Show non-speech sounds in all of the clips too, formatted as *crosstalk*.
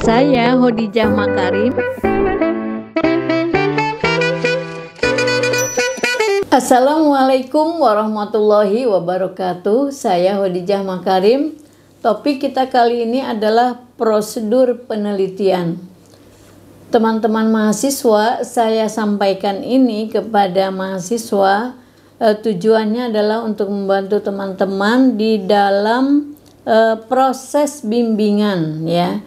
Saya Hodijah Makarim. Assalamualaikum warahmatullahi wabarakatuh. Saya Hodijah Makarim. Topik kita kali ini adalah prosedur penelitian. Teman-teman mahasiswa, saya sampaikan ini kepada mahasiswa. Eh, tujuannya adalah untuk membantu teman-teman di dalam e, proses bimbingan ya.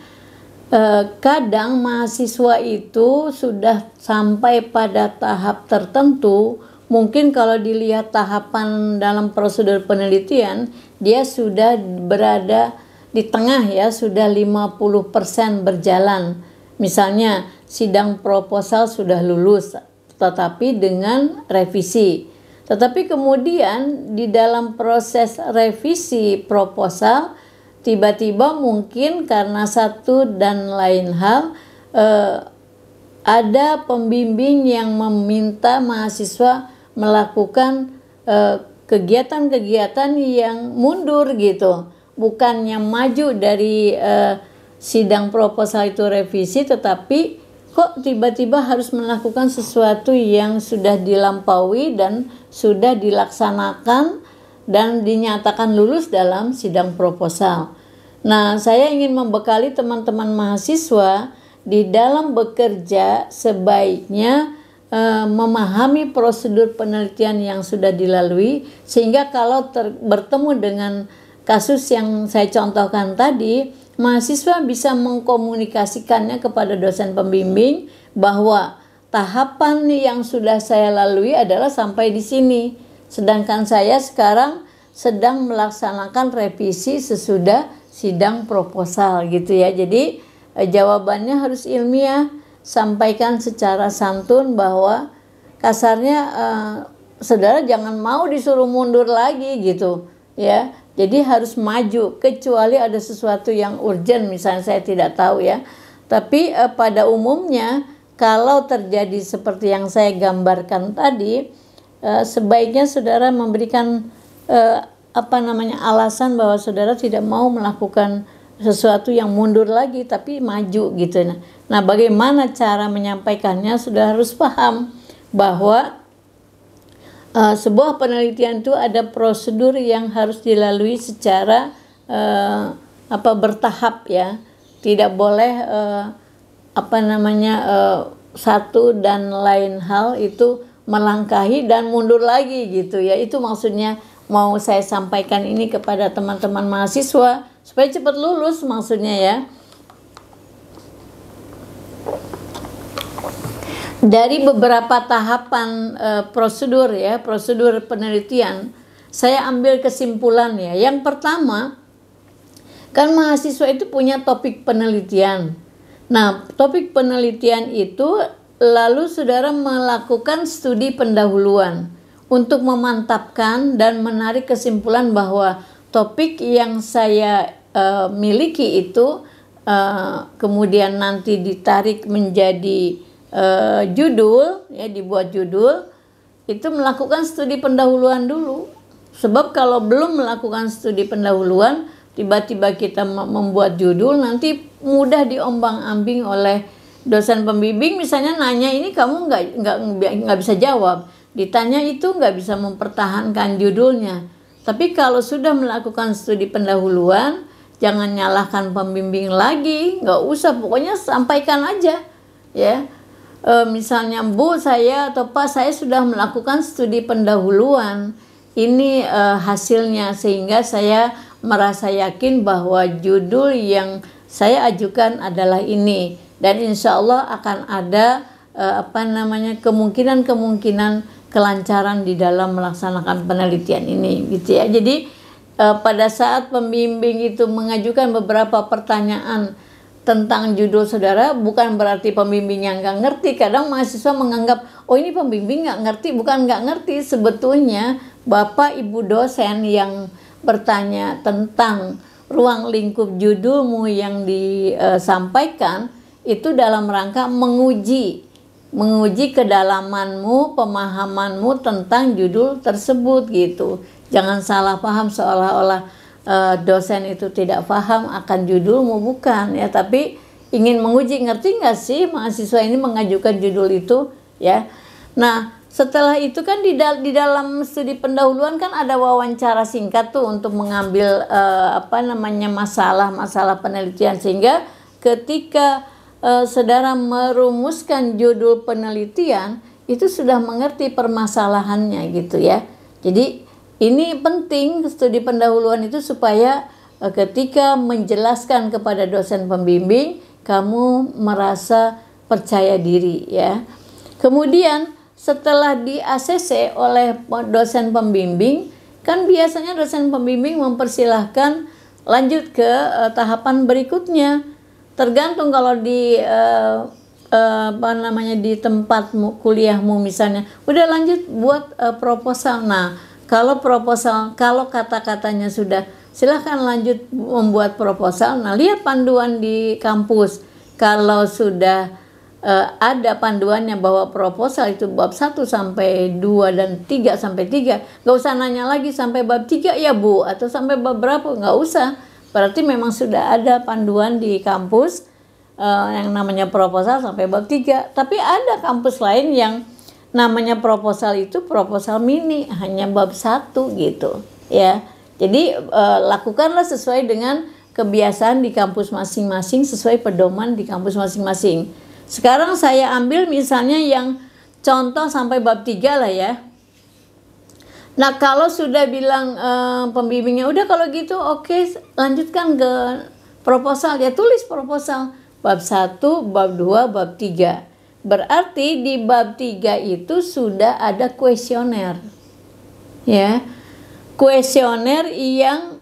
E, kadang mahasiswa itu sudah sampai pada tahap tertentu, mungkin kalau dilihat tahapan dalam prosedur penelitian, dia sudah berada di tengah ya, sudah 50% berjalan. Misalnya sidang proposal sudah lulus tetapi dengan revisi tetapi kemudian di dalam proses revisi proposal tiba-tiba mungkin karena satu dan lain hal eh, ada pembimbing yang meminta mahasiswa melakukan kegiatan eh, kegiatan-kegiatan yang mundur gitu, bukannya maju dari eh, sidang proposal itu revisi tetapi kok tiba-tiba harus melakukan sesuatu yang sudah dilampaui dan sudah dilaksanakan dan dinyatakan lulus dalam sidang proposal. Nah, saya ingin membekali teman-teman mahasiswa di dalam bekerja sebaiknya e, memahami prosedur penelitian yang sudah dilalui sehingga kalau ter, bertemu dengan kasus yang saya contohkan tadi, mahasiswa bisa mengkomunikasikannya kepada dosen pembimbing bahwa tahapan yang sudah saya lalui adalah sampai di sini. Sedangkan saya sekarang sedang melaksanakan revisi sesudah sidang proposal gitu ya. Jadi eh, jawabannya harus ilmiah, sampaikan secara santun bahwa kasarnya eh, saudara jangan mau disuruh mundur lagi gitu ya jadi harus maju kecuali ada sesuatu yang urgent misalnya saya tidak tahu ya. Tapi eh, pada umumnya kalau terjadi seperti yang saya gambarkan tadi eh, sebaiknya saudara memberikan eh, apa namanya alasan bahwa saudara tidak mau melakukan sesuatu yang mundur lagi tapi maju gitu nah. Nah, bagaimana cara menyampaikannya sudah harus paham bahwa uh, sebuah penelitian itu ada prosedur yang harus dilalui secara uh, apa bertahap ya tidak boleh uh, apa namanya uh, satu dan lain hal itu melangkahi dan mundur lagi gitu ya itu maksudnya mau saya sampaikan ini kepada teman-teman mahasiswa supaya cepat lulus maksudnya ya dari beberapa tahapan uh, prosedur ya, prosedur penelitian, saya ambil kesimpulan ya. Yang pertama, kan mahasiswa itu punya topik penelitian. Nah, topik penelitian itu lalu saudara melakukan studi pendahuluan untuk memantapkan dan menarik kesimpulan bahwa topik yang saya uh, miliki itu uh, kemudian nanti ditarik menjadi eh, judul ya dibuat judul itu melakukan studi pendahuluan dulu. Sebab kalau belum melakukan studi pendahuluan, tiba-tiba kita membuat judul nanti mudah diombang-ambing oleh dosen pembimbing misalnya nanya ini kamu nggak nggak nggak bisa jawab ditanya itu nggak bisa mempertahankan judulnya tapi kalau sudah melakukan studi pendahuluan jangan nyalahkan pembimbing lagi nggak usah pokoknya sampaikan aja ya e, misalnya Bu saya atau Pak saya sudah melakukan studi pendahuluan ini e, hasilnya sehingga saya merasa yakin bahwa judul yang saya ajukan adalah ini dan insya Allah akan ada e, apa namanya kemungkinan-kemungkinan kelancaran di dalam melaksanakan penelitian ini gitu ya jadi e, pada saat pembimbing itu mengajukan beberapa pertanyaan tentang judul saudara bukan berarti pembimbingnya nggak ngerti. Kadang mahasiswa menganggap, oh ini pembimbing nggak ngerti. Bukan nggak ngerti, sebetulnya Bapak Ibu dosen yang bertanya tentang ruang lingkup judulmu yang disampaikan itu dalam rangka menguji menguji kedalamanmu, pemahamanmu tentang judul tersebut gitu. Jangan salah paham seolah-olah uh, dosen itu tidak paham akan judulmu bukan ya tapi ingin menguji ngerti nggak sih mahasiswa ini mengajukan judul itu ya nah setelah itu kan di, dal dalam studi pendahuluan kan ada wawancara singkat tuh untuk mengambil uh, apa namanya masalah-masalah penelitian sehingga ketika uh, saudara merumuskan judul penelitian itu sudah mengerti permasalahannya gitu ya. Jadi ini penting studi pendahuluan itu supaya eh, ketika menjelaskan kepada dosen pembimbing kamu merasa percaya diri ya. Kemudian setelah di ACC oleh dosen pembimbing kan biasanya dosen pembimbing mempersilahkan lanjut ke uh, tahapan berikutnya tergantung kalau di uh, uh, apa namanya di tempat kuliahmu misalnya udah lanjut buat uh, proposal nah kalau proposal, kalau kata-katanya sudah, silahkan lanjut membuat proposal. Nah, lihat panduan di kampus. Kalau sudah uh, ada panduannya bahwa proposal itu bab 1 sampai 2 dan 3 sampai 3. Nggak usah nanya lagi sampai bab 3 ya Bu atau sampai bab berapa, nggak usah. Berarti memang sudah ada panduan di kampus uh, yang namanya proposal sampai bab 3. Tapi ada kampus lain yang namanya proposal itu proposal mini hanya bab satu gitu ya jadi e, lakukanlah sesuai dengan kebiasaan di kampus masing-masing sesuai pedoman di kampus masing-masing sekarang saya ambil misalnya yang contoh sampai bab tiga lah ya nah kalau sudah bilang e, pembimbingnya udah kalau gitu oke okay, lanjutkan ke proposal ya tulis proposal bab satu bab dua bab tiga Berarti di bab 3 itu sudah ada kuesioner. Ya. Kuesioner yang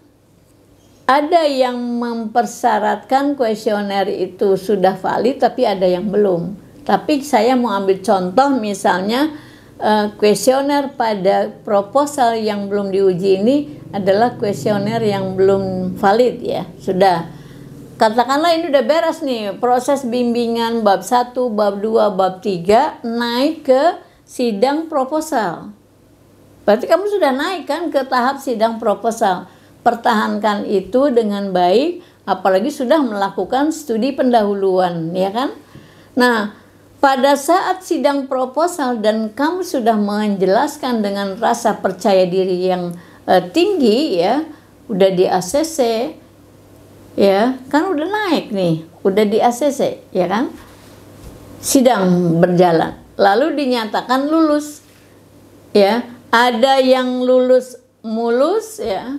ada yang mempersyaratkan kuesioner itu sudah valid tapi ada yang belum. Tapi saya mau ambil contoh misalnya eh, kuesioner uh, pada proposal yang belum diuji ini adalah kuesioner yang belum valid ya. Sudah katakanlah ini udah beres nih proses bimbingan bab 1, bab 2, bab 3 naik ke sidang proposal. Berarti kamu sudah naik kan ke tahap sidang proposal. Pertahankan itu dengan baik apalagi sudah melakukan studi pendahuluan ya kan. Nah, pada saat sidang proposal dan kamu sudah menjelaskan dengan rasa percaya diri yang eh, tinggi ya, udah di ACC, ya kan udah naik nih udah di ACC ya kan sidang berjalan lalu dinyatakan lulus ya ada yang lulus mulus ya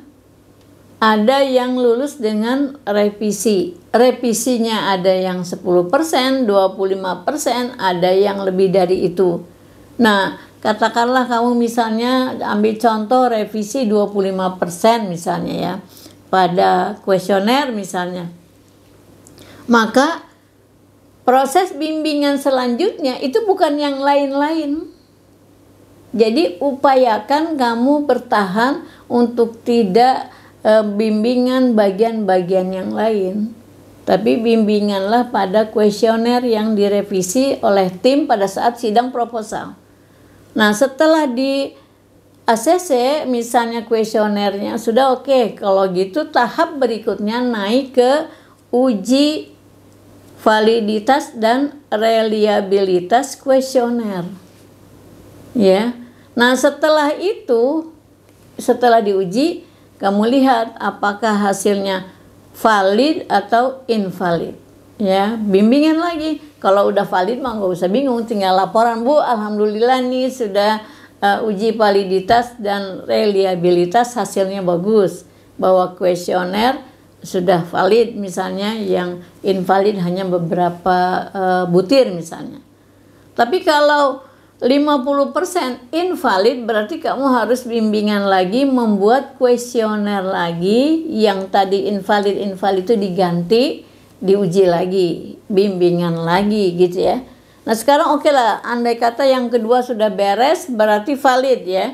ada yang lulus dengan revisi revisinya ada yang 10% 25% ada yang lebih dari itu nah katakanlah kamu misalnya ambil contoh revisi 25% misalnya ya pada kuesioner misalnya. Maka proses bimbingan selanjutnya itu bukan yang lain-lain. Jadi upayakan kamu bertahan untuk tidak e, bimbingan bagian-bagian yang lain. Tapi bimbinganlah pada kuesioner yang direvisi oleh tim pada saat sidang proposal. Nah, setelah di ACC misalnya kuesionernya sudah oke okay. kalau gitu tahap berikutnya naik ke uji validitas dan reliabilitas kuesioner ya nah setelah itu setelah diuji kamu lihat apakah hasilnya valid atau invalid ya bimbingan lagi kalau udah valid mah nggak usah bingung tinggal laporan bu alhamdulillah nih sudah uh, uji validitas dan reliabilitas hasilnya bagus bahwa kuesioner sudah valid misalnya yang invalid hanya beberapa uh, butir misalnya. Tapi kalau 50% invalid berarti kamu harus bimbingan lagi membuat kuesioner lagi yang tadi invalid invalid itu diganti diuji lagi bimbingan lagi gitu ya Nah sekarang oke okay lah, andai kata yang kedua sudah beres berarti valid ya.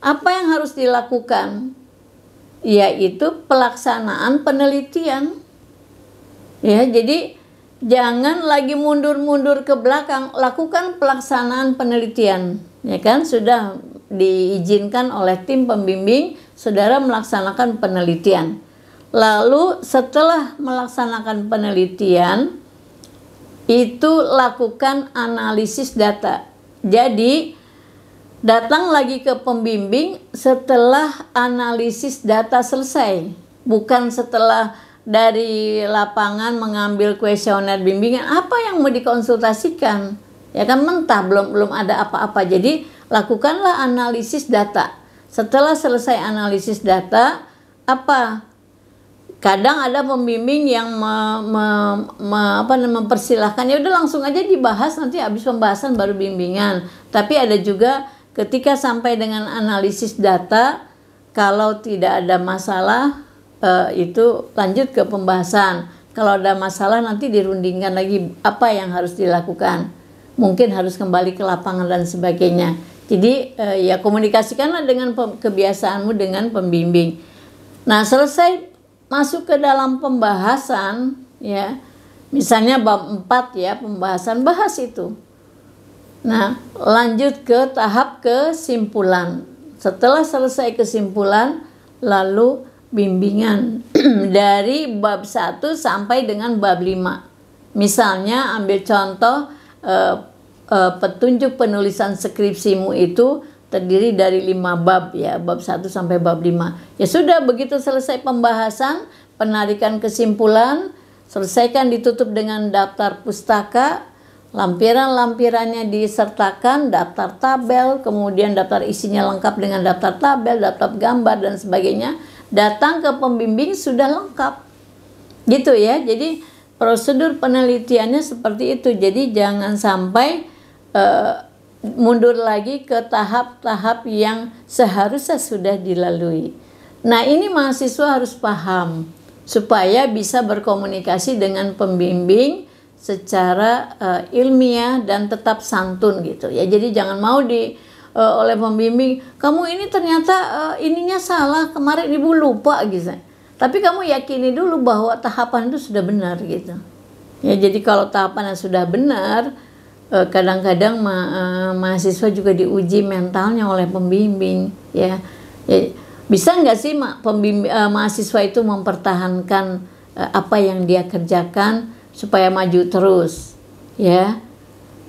Apa yang harus dilakukan? Yaitu pelaksanaan penelitian. Ya, jadi jangan lagi mundur-mundur ke belakang, lakukan pelaksanaan penelitian. Ya kan, sudah diizinkan oleh tim pembimbing saudara melaksanakan penelitian. Lalu setelah melaksanakan penelitian, itu lakukan analisis data. Jadi datang lagi ke pembimbing setelah analisis data selesai, bukan setelah dari lapangan mengambil kuesioner bimbingan apa yang mau dikonsultasikan. Ya kan mentah belum belum ada apa-apa. Jadi lakukanlah analisis data. Setelah selesai analisis data, apa kadang ada pembimbing yang me, me, me, apa, mempersilahkan ya udah langsung aja dibahas nanti habis pembahasan baru bimbingan tapi ada juga ketika sampai dengan analisis data kalau tidak ada masalah eh, itu lanjut ke pembahasan kalau ada masalah nanti dirundingkan lagi apa yang harus dilakukan mungkin harus kembali ke lapangan dan sebagainya jadi eh, ya komunikasikanlah dengan kebiasaanmu dengan pembimbing nah selesai masuk ke dalam pembahasan ya misalnya bab 4 ya pembahasan bahas itu nah lanjut ke tahap kesimpulan setelah selesai kesimpulan lalu bimbingan *clears throat* dari bab 1 sampai dengan bab 5 misalnya ambil contoh eh, eh, petunjuk penulisan skripsimu itu terdiri dari lima bab ya, bab 1 sampai bab 5. Ya sudah begitu selesai pembahasan, penarikan kesimpulan, selesaikan ditutup dengan daftar pustaka, lampiran-lampirannya disertakan, daftar tabel, kemudian daftar isinya lengkap dengan daftar tabel, daftar gambar dan sebagainya. Datang ke pembimbing sudah lengkap. Gitu ya. Jadi prosedur penelitiannya seperti itu. Jadi jangan sampai uh, mundur lagi ke tahap-tahap yang seharusnya sudah dilalui. Nah, ini mahasiswa harus paham supaya bisa berkomunikasi dengan pembimbing secara uh, ilmiah dan tetap santun gitu ya. Jadi jangan mau di uh, oleh pembimbing, kamu ini ternyata uh, ininya salah, kemarin ibu lupa gitu. Tapi kamu yakini dulu bahwa tahapan itu sudah benar gitu. Ya, jadi kalau tahapan yang sudah benar, Eh, kadang-kadang ma eh, mahasiswa juga diuji mentalnya oleh pembimbing ya, ya bisa nggak sih ma pembimbing, uh, eh, mahasiswa itu mempertahankan uh, apa yang dia kerjakan supaya maju terus ya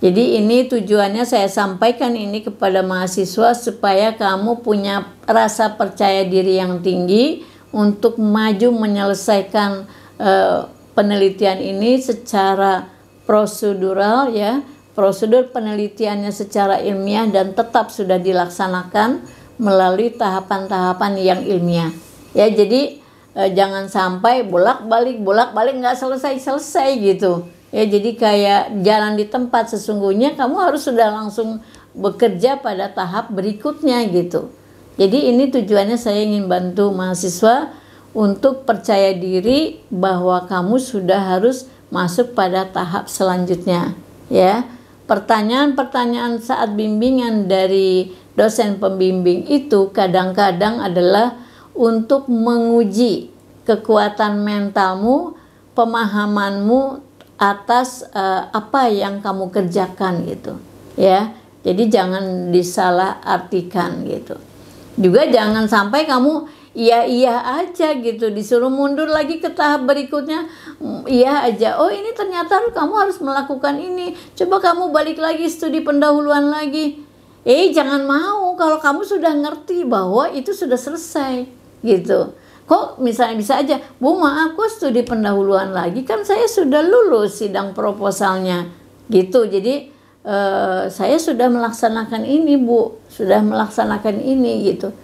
jadi ini tujuannya saya sampaikan ini kepada mahasiswa supaya kamu punya rasa percaya diri yang tinggi untuk maju menyelesaikan uh, penelitian ini secara prosedural ya Prosedur penelitiannya secara ilmiah dan tetap sudah dilaksanakan melalui tahapan-tahapan yang ilmiah. Ya, jadi e, jangan sampai bolak-balik bolak-balik nggak selesai-selesai gitu. Ya, jadi kayak jalan di tempat sesungguhnya kamu harus sudah langsung bekerja pada tahap berikutnya gitu. Jadi ini tujuannya saya ingin bantu mahasiswa untuk percaya diri bahwa kamu sudah harus masuk pada tahap selanjutnya ya pertanyaan-pertanyaan saat bimbingan dari dosen pembimbing itu kadang-kadang adalah untuk menguji kekuatan mentalmu, pemahamanmu atas uh, apa yang kamu kerjakan gitu. Ya. Jadi jangan disalahartikan gitu. Juga jangan sampai kamu iya iya aja gitu disuruh mundur lagi ke tahap berikutnya mm, iya aja oh ini ternyata kamu harus melakukan ini coba kamu balik lagi studi pendahuluan lagi eh jangan mau kalau kamu sudah ngerti bahwa itu sudah selesai gitu kok misalnya bisa aja bu maaf kok studi pendahuluan lagi kan saya sudah lulus sidang proposalnya gitu jadi eh, saya sudah melaksanakan ini bu sudah melaksanakan ini gitu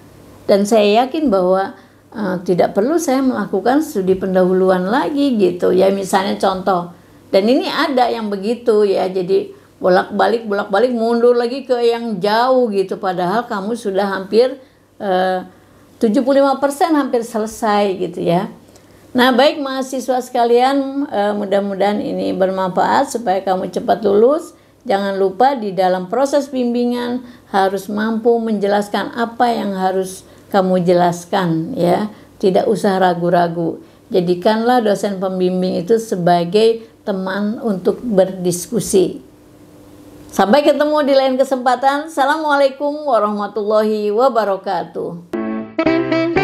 dan saya yakin bahwa uh, tidak perlu saya melakukan studi pendahuluan lagi gitu ya misalnya contoh dan ini ada yang begitu ya jadi bolak-balik bolak-balik mundur lagi ke yang jauh gitu padahal kamu sudah hampir eh, uh, 75% hampir selesai gitu ya. Nah, baik mahasiswa sekalian, uh, mudah-mudahan ini bermanfaat supaya kamu cepat lulus. Jangan lupa di dalam proses bimbingan harus mampu menjelaskan apa yang harus kamu jelaskan ya, tidak usah ragu-ragu. Jadikanlah dosen pembimbing itu sebagai teman untuk berdiskusi. Sampai ketemu di lain kesempatan. Assalamualaikum warahmatullahi wabarakatuh.